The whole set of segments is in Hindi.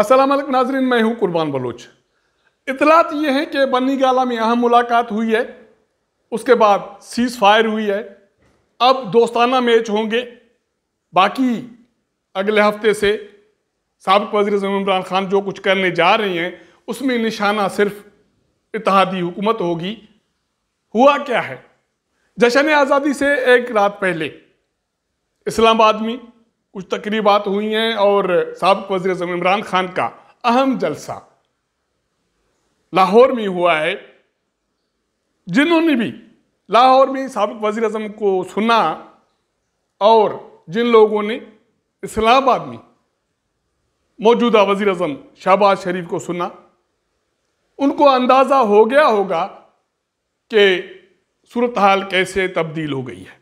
असलम नाजरीन मैं हूँ कुर्बान बलोच इतलात ये हैं कि बनी गाला में अहम मुलाकात हुई है उसके बाद सीज़ फायर हुई है अब दोस्ताना मैच होंगे बाकी अगले हफ्ते से सबक वजी इमरान खान जो कुछ करने जा रहे हैं उसमें निशाना सिर्फ इतिहादी हुकूमत होगी हुआ क्या है जशन आज़ादी से एक रात पहले इस्लामाबाद में कुछ तकरीबात हुई हैं और सबक वजी अजम इमरान खान का अहम जलसा लाहौर में हुआ है जिन्होंने भी लाहौर में सबक वजी अजम को सुना और जिन लोगों ने इस्लामाबाद में मौजूदा वजी अजम शहबाज शरीफ को सुना उनको अंदाज़ा हो गया होगा कि सूरत हाल कैसे तब्दील हो गई है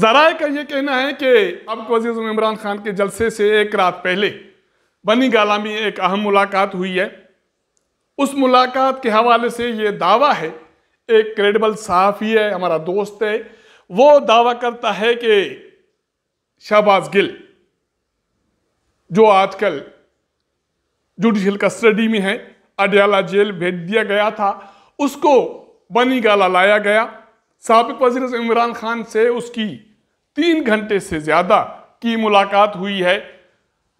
जरा का ये कहना है कि अब कोजीज इमरान खान के जलसे से एक रात पहले बनी गाला में एक अहम मुलाकात हुई है उस मुलाकात के हवाले से ये दावा है एक क्रेडिबल सहाफ़ी है हमारा दोस्त है वो दावा करता है कि शहबाज गिल जो आजकल जुडिशल कस्टडी में है अडयाला जेल भेज दिया गया था उसको बनी गाला लाया गया सबक वजी इमरान खान से उसकी तीन घंटे से ज़्यादा की मुलाकात हुई है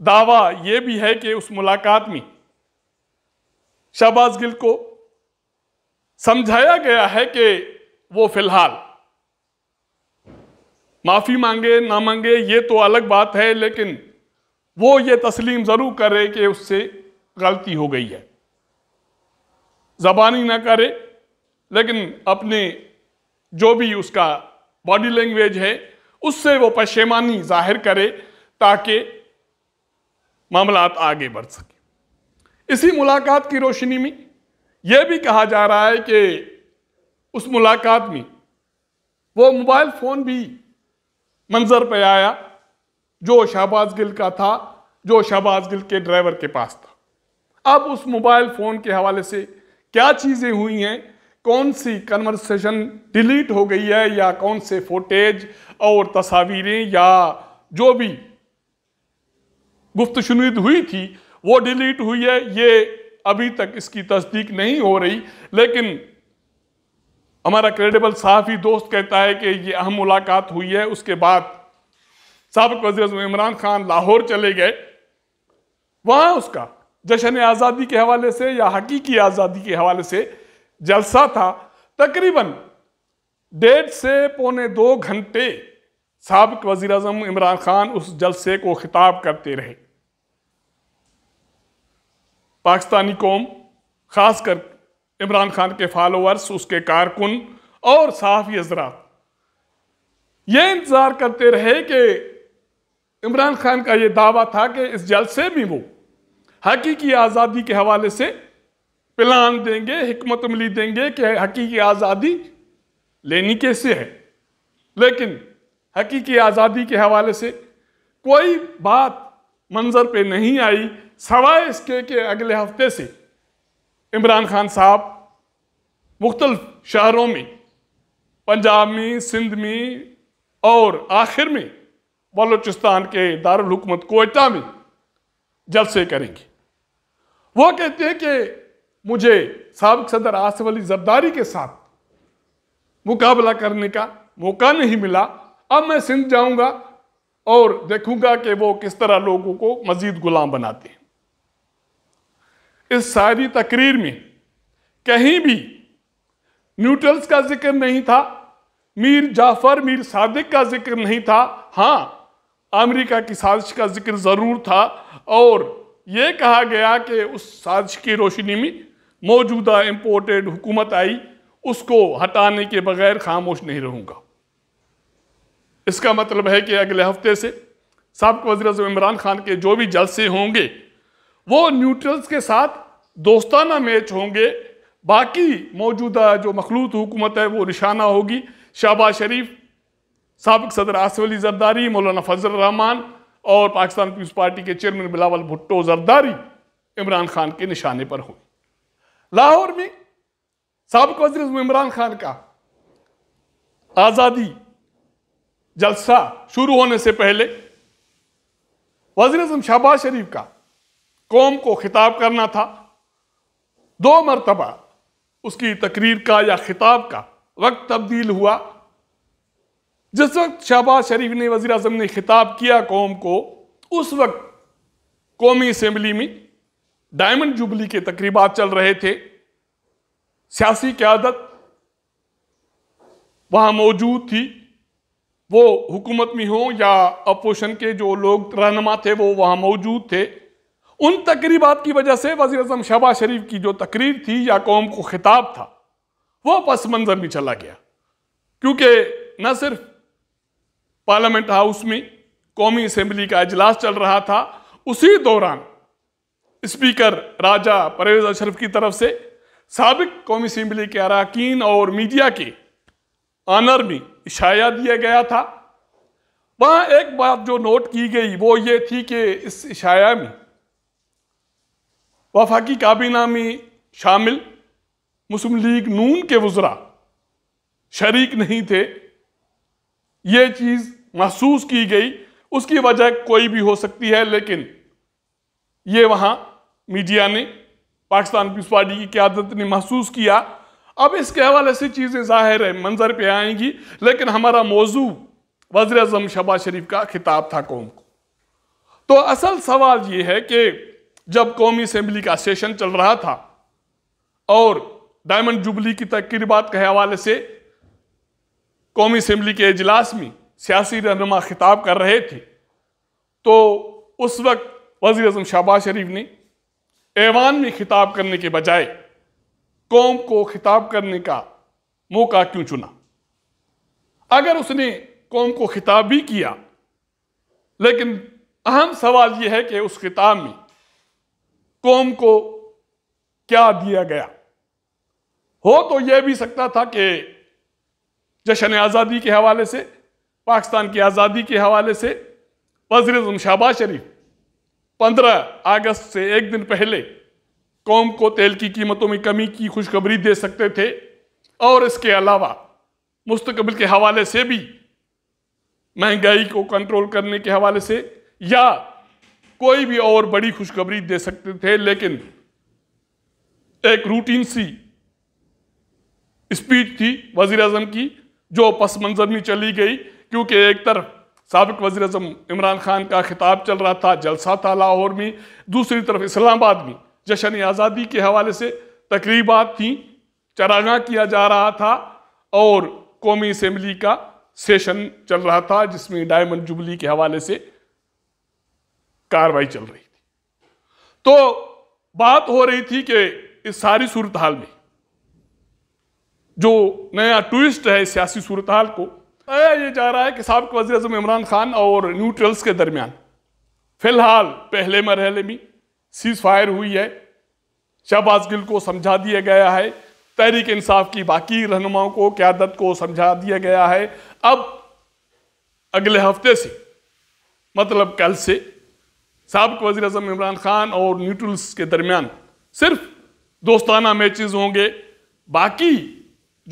दावा यह भी है कि उस मुलाकात में शहबाज गिल को समझाया गया है कि वो फिलहाल माफ़ी मांगे ना मांगे ये तो अलग बात है लेकिन वो ये तस्लीम ज़रूर करे कि उससे गलती हो गई है ज़बानी ना करे लेकिन अपने जो भी उसका बॉडी लैंग्वेज है उससे वो पशेमानी जाहिर करे ताकि मामला आगे बढ़ सके इसी मुलाकात की रोशनी में यह भी कहा जा रहा है कि उस मुलाकात में वो मोबाइल फ़ोन भी मंजर पे आया जो शहबाज गिल का था जो शहबाज गिल के ड्राइवर के पास था अब उस मोबाइल फ़ोन के हवाले से क्या चीज़ें हुई हैं कौन सी कन्वर्सेशन डिलीट हो गई है या कौन से फोटेज और तस्वीरें या जो भी गुफ्त शुनिद हुई थी वो डिलीट हुई है ये अभी तक इसकी तस्दीक नहीं हो रही लेकिन हमारा क्रेडिबल साफी दोस्त कहता है कि ये अहम मुलाकात हुई है उसके बाद सबक वजी इमरान खान लाहौर चले गए वहाँ उसका जश्न आज़ादी के हवाले से या हकीकी आज़ादी के हवाले से जलसा था तकरीबन डेढ़ से पौने दो घंटे सबक वजीर अजम इमरान खान उस जलसे को खिताब करते रहे पाकिस्तानी कौम खासकर इमरान खान के फॉलोअर्स उसके कारकुन और साफी हजरा यह इंतज़ार करते रहे कि इमरान खान का यह दावा था कि इस जलसे में वो हकीकी आज़ादी के हवाले से प्लान देंगे हमत अमली देंगे कि हकीकी आज़ादी लेनी कैसे है लेकिन हकीकी आज़ादी के हवाले से कोई बात मंजर पे नहीं आई सवाए इसके कि अगले हफ्ते से इमरान खान साहब मुख्तल शहरों में पंजाब में सिंध में और आखिर में बलूचिस्तान के दारकूमत कोयटा में जलसे करेंगे वो कहते हैं कि मुझे सबक सदर आसफ अली जरदारी के साथ मुकाबला करने का मौका नहीं मिला अब मैं सिंध जाऊंगा और देखूंगा कि वो किस तरह लोगों को मजीद गुलाम बनाते हैं इस सारी तकरीर में कहीं भी न्यूटल्स का जिक्र नहीं था मीर जाफर मीर सादिक का जिक्र नहीं था हाँ अमेरिका की साजिश का जिक्र ज़रूर था और यह कहा गया कि उस साजिश की रोशनी में मौजूदा इम्पोर्टेड हुकूमत आई उसको हटाने के बगैर खामोश नहीं रहूँगा इसका मतलब है कि अगले हफ्ते से सबक वजी अजम इमरान खान के जो भी जलसे होंगे वो न्यूट्रल्स के साथ दोस्ताना मैच होंगे बाकी मौजूदा जो मखलूत हुकूमत है वो निशाना होगी शहबाज शरीफ सबक सदर आसफ अली जरदारी मौलाना फजल रहमान और पाकिस्तान पीपल्स पार्टी के चेयरमैन बिलावल भुट्टो जरदारी इमरान खान के निशाने पर होंगे लाहौर में सबक वजी इमरान खान का आज़ादी जलसा शुरू होने से पहले वजीर शहबाज शरीफ का कौम को खिताब करना था दो मरतबा उसकी तकरीर का या खिताब का वक्त तब्दील हुआ जिस वक्त शहबाज शरीफ ने वजी अजम ने खिताब किया कौम को उस वक्त कौमी असम्बली में डायमंड जुबली के तकरीबा चल रहे थे सियासी क्यादत वहां मौजूद थी वो हुकूमत में हो या अपोजिशन के जो लोग रहनमा थे वो वहाँ मौजूद थे उन तकरीबात की वजह से वजी अजम शहबाज शरीफ की जो तकरीर थी या कौम को खिताब था वह पस मंज़र में चला गया क्योंकि न सिर्फ पार्लियामेंट हाउस में कौमी असम्बली का अजलास चल रहा था उसी दौरान स्पीकर राजा परवेज अशरफ की तरफ से सबक कौमी असम्बली के अरकान और मीडिया के आनर में इशाया दिया गया था वहाँ एक बात जो नोट की गई वो ये थी कि इस इशाया में वफाकी काबीना में शामिल मुस्लिम लीग नून के वज्रा शरीक नहीं थे ये चीज़ महसूस की गई उसकी वजह कोई भी हो सकती है लेकिन ये वहाँ मीडिया ने पाकिस्तान पीपल्स पार्टी की क्यादत ने महसूस किया अब इसके हवाले से चीज़ें जाहिर है मंजर पर आएंगी लेकिन हमारा मौजू वजर अजम शबाज शरीफ का खिताब था कौम को तो असल सवाल ये है कि जब कौमी असम्बली का सेशन चल रहा था और डायमंड जुबली की तकरीबात के हवाले से कौमी असम्बली के अजलास में सियासी रहनुमा खिताब कर रहे थे तो उस वक्त वजी अजम शहबाज शरीफ ने ऐवान में खिताब करने के बजाय कौम को खिताब करने का मौका क्यों चुना अगर उसने कौम को खिताब भी किया लेकिन अहम सवाल यह है कि उस खिताब में कौम को क्या दिया गया हो तो यह भी सकता था कि जश्न आज़ादी के हवाले से पाकिस्तान की आज़ादी के हवाले से वजर शहबाज शरीफ पंद्रह अगस्त से एक दिन पहले कौम को तेल की कीमतों में कमी की खुशखबरी दे सकते थे और इसके अलावा मुस्तकबिल के हवाले से भी महंगाई को कंट्रोल करने के हवाले से या कोई भी और बड़ी खुशखबरी दे सकते थे लेकिन एक रूटीन सी स्पीच थी वजीर अजम की जो पस मंजर में चली गई क्योंकि एक तरफ सबक वजी अजम इमरान खान का खिताब चल रहा था जलसा था लाहौर में दूसरी तरफ इस्लामाबाद में जशन आज़ादी के हवाले से तकरीबा थी चरागा किया जा रहा था और कौमी असम्बली का सेशन चल रहा था जिसमें डायमंड जुबली के हवाले से कार्रवाई चल रही थी तो बात हो रही थी कि इस सारी सूरत हाल में जो नया ट्विस्ट है सियासी सूरत हाल को ये जा रहा है कि सबक वजी अजम इमरान खान और न्यूट्रल्स के दरमियान फिलहाल पहले मरहले में सीज फायर हुई है शहबाज गिल को समझा दिया गया है तहरीक इंसाफ की बाकी रहनुमाओं को क्यादत को समझा दिया गया है अब अगले हफ्ते से मतलब कल से सबक वजी अजम इमरान खान और न्यूट्रल्स के दरमियान सिर्फ दोस्ताना मैचेस होंगे बाकी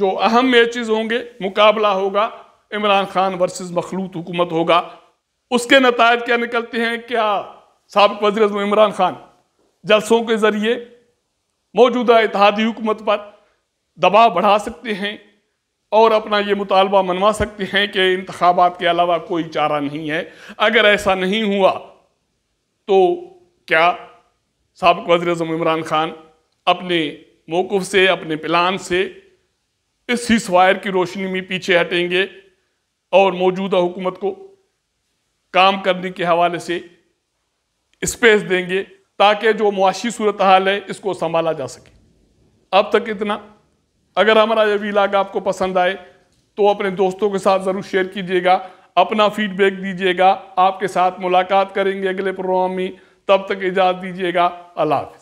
जो अहम मैचेस होंगे मुकाबला होगा इमरान खान वर्सेस मखलूत हुकूमत होगा उसके नतज क्या निकलते हैं क्या सबक वजी अजम इमरान खान जलसों के ज़रिए मौजूदा इतिहादी हुकूमत पर दबाव बढ़ा सकते हैं और अपना ये मुतालबा मनवा सकते हैं कि इंतबात के अलावा कोई चारा नहीं है अगर ऐसा नहीं हुआ तो क्या सबक वजी अजम इमरान खान अपने मौक़ से अपने प्लान से इस सीस वायर की रोशनी में पीछे हटेंगे और मौजूदा हुकूमत को काम करने के हवाले से स्पेस देंगे ताकि जो मुआशी सूरत हाल है इसको संभाला जा सके अब तक इतना अगर हमारा यह वीलाग आपको पसंद आए तो अपने दोस्तों के साथ ज़रूर शेयर कीजिएगा अपना फीडबैक दीजिएगा आपके साथ मुलाकात करेंगे अगले प्रोग्राम में तब तक इजाज़त दीजिएगा अल्लाह